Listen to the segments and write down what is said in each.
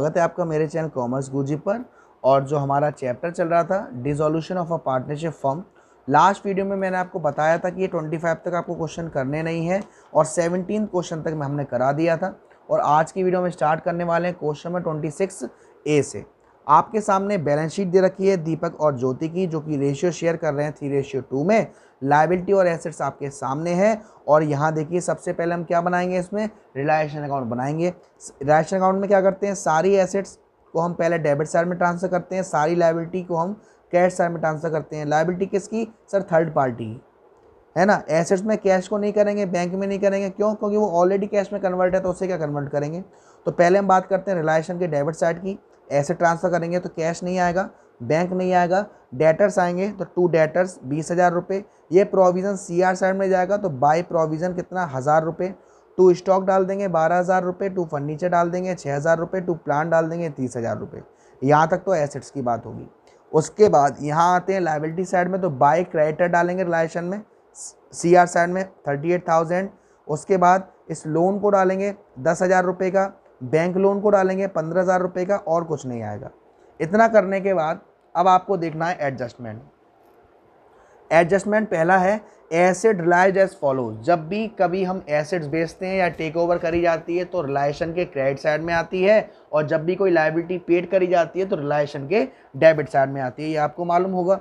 स्वागत है आपका मेरे चैनल कॉमर्स गुरुजी पर और जो हमारा चैप्टर चल रहा था dissolution of a partnership form last video में मैंने आपको बताया था कि ये 25 तक आपको क्वेश्चन करने नहीं है और 17 क्वेश्चन तक में हमने करा दिया था और आज की वीडियो में स्टार्ट करने वाले हैं क्वेश्चन नंबर सिक्स ए से आपके सामने बैलेंस शीट दे रखी है दीपक और ज्योति की जो कि रेशियो शेयर कर रहे हैं थ्री रेशियो टू में लाइबिलिटी और एसेट्स आपके सामने हैं और यहाँ देखिए सबसे पहले हम क्या बनाएंगे इसमें रिलायशन अकाउंट बनाएंगे रिलायशन अकाउंट में क्या करते हैं सारी एसेट्स को हम पहले डेबिट साइड में ट्रांसफर करते हैं सारी लाइबिलिटी को हम कैश साइड में ट्रांसफर करते हैं लाइबिलिटी किसकी सर थर्ड पार्टी की है ना एसेट्स में कैश को नहीं करेंगे बैंक में नहीं करेंगे क्यों क्योंकि वो ऑलरेडी कैश में कन्वर्ट है तो उसे क्या कन्वर्ट करेंगे तो पहले हम बात करते हैं रिलायशन के डेबिट साइड की ऐसे ट्रांसफ़र करेंगे तो कैश नहीं आएगा बैंक नहीं आएगा डेटर्स आएंगे तो टू डेटर्स बीस हज़ार रुपये ये प्रोविज़न सी आर साइड में जाएगा तो बाई प्रोविज़न कितना हज़ार रुपये टू स्टॉक डाल देंगे बारह हज़ार रुपये टू फर्नीचर डाल देंगे छः हज़ार रुपये टू प्लान डाल देंगे तीस हज़ार रुपये यहाँ तक तो एसेट्स की बात होगी उसके बाद यहाँ आते हैं लाइबिलिटी साइड में तो बाई क्रेडिटर डालेंगे रिलाइशन में सी आर साइड में थर्टी एट थाउजेंड उसके बाद इस लोन को डालेंगे दस हज़ार रुपये का बैंक लोन को डालेंगे पंद्रह हज़ार रुपये का और कुछ नहीं आएगा इतना करने के बाद अब आपको देखना है एडजस्टमेंट एडजस्टमेंट पहला है एसेड रिलाइज एज फॉलो जब भी कभी हम एसेड्स बेचते हैं या टेक ओवर करी जाती है तो रिलाइशन के क्रेडिट साइड में आती है और जब भी कोई लाइबिलिटी पेड करी जाती है तो रिलाइशन के डेबिट साइड में आती है ये आपको मालूम होगा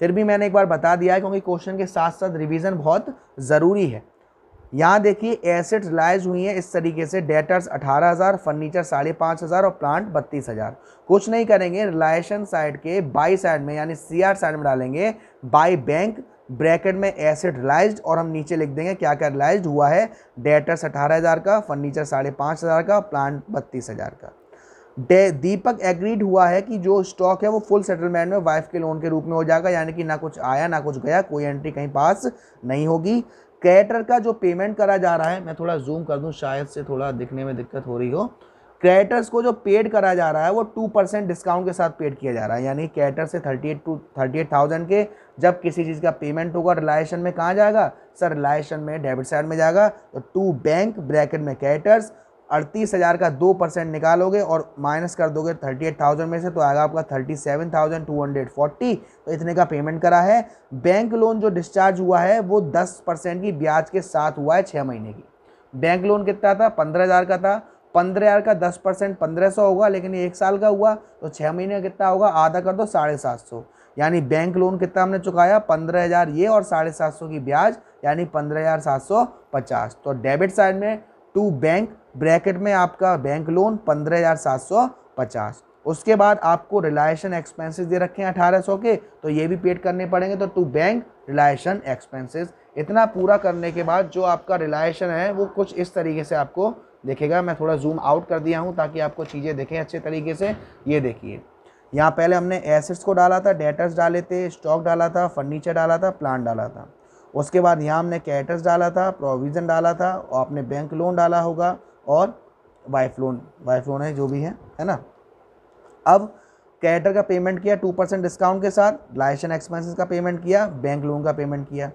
फिर भी मैंने एक बार बता दिया है क्योंकि क्वेश्चन के साथ साथ रिवीजन बहुत ज़रूरी है यहाँ देखिए एसेट लाइज हुई हैं इस तरीके से डेटर्स 18,000 फर्नीचर साढ़े पाँच हज़ार और प्लांट बत्तीस हज़ार कुछ नहीं करेंगे रिलायशन साइड के बाई साइड में यानी सी आर साइड में डालेंगे बाई बैंक ब्रैकेट में एसेट रिलाइज और हम नीचे लिख देंगे क्या क्या रिलाइज हुआ है डेटर्स अठारह हज़ार का फर्नीचर साढ़े पाँच हज़ार का प्लांट बत्तीस हज़ार का दीपक एग्रीड हुआ है कि जो स्टॉक है वो फुल सेटलमेंट में वाइफ के लोन के रूप में हो जाएगा यानी कि ना कुछ आया ना कुछ गया कोई एंट्री कहीं पास नहीं होगी क्रेडिटर का जो पेमेंट करा जा रहा है मैं थोड़ा जूम कर दूं शायद से थोड़ा दिखने में दिक्कत हो रही हो क्रेटर्स को जो पेड करा जा रहा है वो टू परसेंट डिस्काउंट के साथ पेड किया जा रहा है यानी क्रेडिटर से thirty eight to thirty eight thousand के जब किसी चीज़ का पेमेंट होगा रिलायशन में कहाँ जाएगा सर रिलायशन में डेबिट साइड में जाएगा तो टू बैंक ब्रैकेट में क्रेडिटर्स अड़तीस हज़ार का दो परसेंट निकालोगे और माइनस कर दोगे थर्टी एट थाउजेंड में से तो आएगा आपका thirty seven thousand two hundred forty तो इतने का पेमेंट करा है बैंक लोन जो डिस्चार्ज हुआ है वो दस परसेंट की ब्याज के साथ हुआ है छः महीने की बैंक लोन कितना था पंद्रह हज़ार का था पंद्रह हज़ार का दस परसेंट पंद्रह सौ होगा लेकिन एक साल का हुआ तो छः महीने का कितना होगा आधा कर दो साढ़े सात सौ यानी बैंक लोन कितना हमने चुकाया पंद्रह हज़ार ये और साढ़े सात सौ की ब्याज यानी पंद्रह हज़ार सात सौ पचास तो डेबिट साइड में टू बैंक ब्रैकेट में आपका बैंक लोन पंद्रह हज़ार सात सौ पचास उसके बाद आपको रिलायशन एक्सपेंसेस दे रखे हैं अठारह सौ के तो ये भी पेड करने पड़ेंगे तो टू बैंक रिलायशन एक्सपेंसेस इतना पूरा करने के बाद जो आपका रिलायशन है वो कुछ इस तरीके से आपको देखेगा मैं थोड़ा जूम आउट कर दिया हूँ ताकि आपको चीज़ें देखें अच्छे तरीके से ये देखिए यहाँ पहले हमने एसेट्स को डाला था डेटर्स डाले थे स्टॉक डाला था फर्नीचर डाला था प्लान डाला था उसके बाद यहाँ हमने कैटर्स डाला था प्रोविज़न डाला था और आपने बैंक लोन डाला होगा और वाइफ्लोन वाइफ्लोन है जो भी है है ना अब कैटर का पेमेंट किया टू परसेंट डिस्काउंट के साथ लाइसेंस एक्सपेंसेस का पेमेंट किया बैंक लोन का पेमेंट किया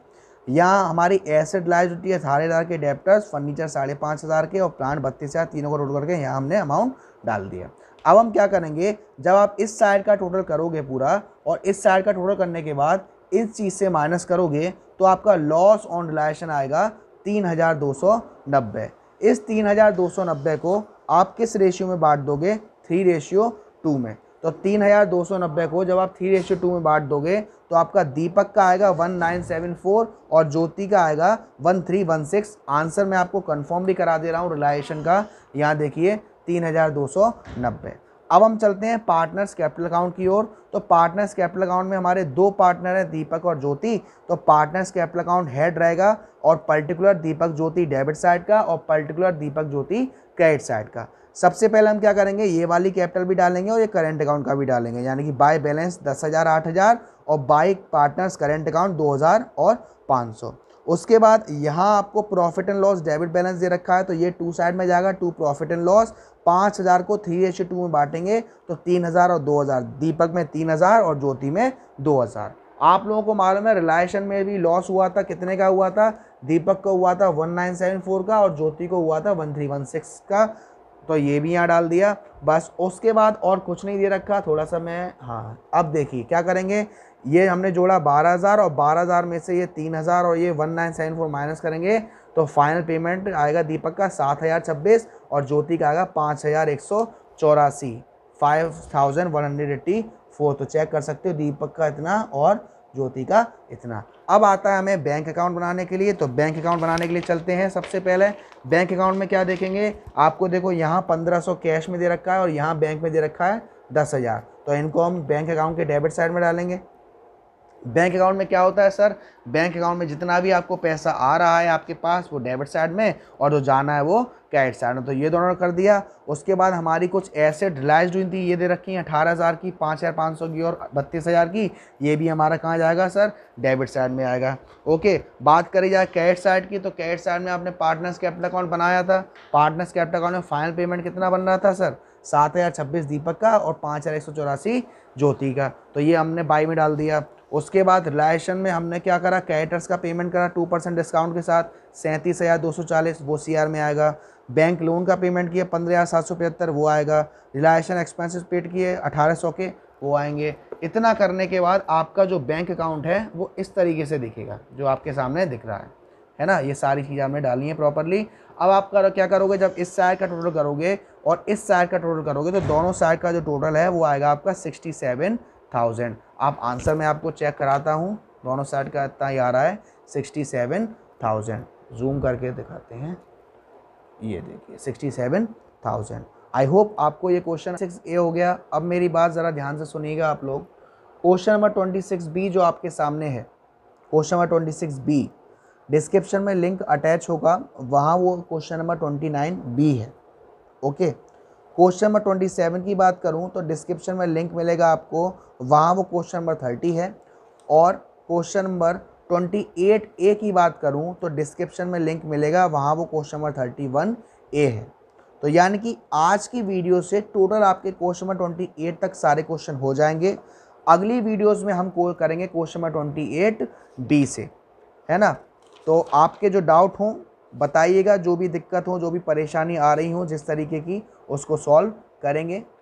यहाँ हमारी एसेट है अठारह हज़ार के डेप्टर्स फर्नीचर साढ़े पाँच हज़ार के और प्लांट बत्तीस हज़ार तीनों को रोड करके यहाँ हमने अमाउंट डाल दिया अब हम क्या करेंगे जब आप इस साइड का टोटल करोगे पूरा और इस साइड का टोटल करने के बाद इस चीज़ से माइनस करोगे तो आपका लॉस ऑन रिलाइशन आएगा तीन हज़ार दो सौ नब्बे इस तीन हज़ार दो सौ नब्बे को आप किस रेशियो में बांट दोगे थ्री रेशियो टू में तो तीन हज़ार दो सौ नब्बे को जब आप थ्री रेशियो टू में बांट दोगे तो आपका दीपक का आएगा वन नाइन सेवन फोर और ज्योति का आएगा one three one six answer मैं आपको कन्फर्म भी करा दे रहा हूँ रिलाइजेशन का यहाँ देखिए तीन हज़ार दो सौ नब्बे अब हम चलते हैं पार्टनर्स कैपिटल अकाउंट की ओर तो पार्टनर्स कैपिटल अकाउंट में हमारे दो पार्टनर हैं दीपक और ज्योति तो पार्टनर्स कैपिटल अकाउंट हेड रहेगा और particular Deepak Jyoti debit side का और particular Deepak Jyoti credit side का सबसे पहले हम क्या करेंगे ये वाली कैपिटल भी डालेंगे और ये करेंट अकाउंट का भी डालेंगे यानी कि बाई बैलेंस दस हज़ार आठ हज़ार और बाई पार्टनर्स करेंट अकाउंट दो हज़ार और पाँच सौ उसके बाद यहाँ आपको profit and loss debit balance दे रखा है तो ये टू साइड में जाएगा टू प्रॉफिट एंड लॉस पाँच हज़ार को थ्री एच टू में बांटेंगे तो तीन हज़ार और दो हज़ार दीपक में तीन हज़ार और ज्योति में दो हज़ार आप लोगों को मालूम है रिलायशन में भी लॉस हुआ था कितने का हुआ था दीपक को हुआ था वन नाइन सेवन फोर का और ज्योति को हुआ था वन थ्री वन सिक्स का तो ये भी यहाँ डाल दिया बस उसके बाद और कुछ नहीं दे रखा थोड़ा सा मैं हाँ अब देखिए क्या करेंगे ये हमने जोड़ा बारह हज़ार और बारह हज़ार में से ये तीन हज़ार और ये one nine seven four minus करेंगे तो फाइनल पेमेंट आएगा दीपक का सात हज़ार छब्बीस और ज्योति का आएगा पाँच हज़ार एक सौ चौरासी five thousand one hundred eighty four तो चेक कर सकते हो दीपक का इतना और ज्योति का इतना अब आता है हमें बैंक अकाउंट बनाने के लिए तो बैंक अकाउंट बनाने के लिए चलते हैं सबसे पहले बैंक अकाउंट में क्या देखेंगे आपको देखो यहाँ पंद्रह सौ कैश में दे रखा है और यहाँ बैंक में दे रखा है दस हज़ार तो इनको हम बैंक अकाउंट के डेबिट साइड में डालेंगे बैंक अकाउंट में क्या होता है सर बैंक अकाउंट में जितना भी आपको पैसा आ रहा है आपके पास वो डेबिट साइड में और जो जाना है वो क्रेडिट साइड में तो ये दोनों कर दिया उसके बाद हमारी कुछ एसेट रिलाइज हुई थी ये दे रखी हैं अठारह हज़ार की पाँच हज़ार पाँच सौ की और बत्तीस हज़ार की ये भी हमारा कहाँ जाएगा सर डेबिट साइड में आएगा ओके बात करी जाए क्रेडिट साइड की तो क्रेडिट साइड में आपने पार्टनर्स कैपिटल अकाउंट बनाया था पार्टनर्स कैपिटल अकाउंट में फाइनल पेमेंट कितना बन रहा था सर सात हज़ार छब्बीस दीपक का और पाँच हज़ार एक सौ चौरासी ज्योति का तो ये हमने बाई में डाल दिया उसके बाद रिलायशन में हमने क्या करा कैटर्स का पेमेंट करा टू परसेंट डिस्काउंट के साथ सैंतीस हज़ार दो सौ चालीस वो सी में आएगा बैंक लोन का पेमेंट किया पंद्रह हज़ार सात सौ पचहत्तर वो आएगा रिलायशन एक्सपेंसेस पेड किए अठारह सौ के वो आएंगे इतना करने के बाद आपका जो बैंक अकाउंट है वो इस तरीके से दिखेगा जो आपके सामने दिख रहा है है ना ये सारी चीज़ें हमने डालनी है प्रॉपरली अब आप कर, क्या करोगे जब इस साइड का टोटल करोगे और इस साइड का टोटल करोगे तो दोनों साइड का जो टोटल है वो आएगा आपका सिक्सटी सेवन थाउजेंड आप आंसर मैं आपको चेक कराता हूँ दोनों साइड का इतना ही आ रहा है सिक्सटी सेवन थाउजेंड जूम करके दिखाते हैं ये देखिए sixty seven thousand I hope आपको ये क्वेश्चन सिक्स ए हो गया अब मेरी बात ज़रा ध्यान से सुनिएगा आप लोग question number twenty six B जो आपके सामने है question number twenty six B description में लिंक अटैच होगा वहाँ वो question number twenty nine B है okay okay? Question number twenty seven की बात करूँ तो डिस्क्रिप्शन में लिंक मिलेगा आपको वहाँ वो क्वेश्चन नंबर थर्टी है और question number twenty eight A की बात करूँ तो डिस्क्रिप्शन में लिंक मिलेगा वहाँ वो question number thirty one A है तो यानी कि आज की वीडियो से टोटल आपके क्वेश्चन नंबर ट्वेंटी एट तक सारे क्वेश्चन हो जाएंगे अगली वीडियोस में हम करेंगे question number twenty eight B से है ना तो आपके जो डाउट हों बताइएगा जो भी दिक्कत हो जो भी परेशानी आ रही हो जिस तरीके की उसको सॉल्व करेंगे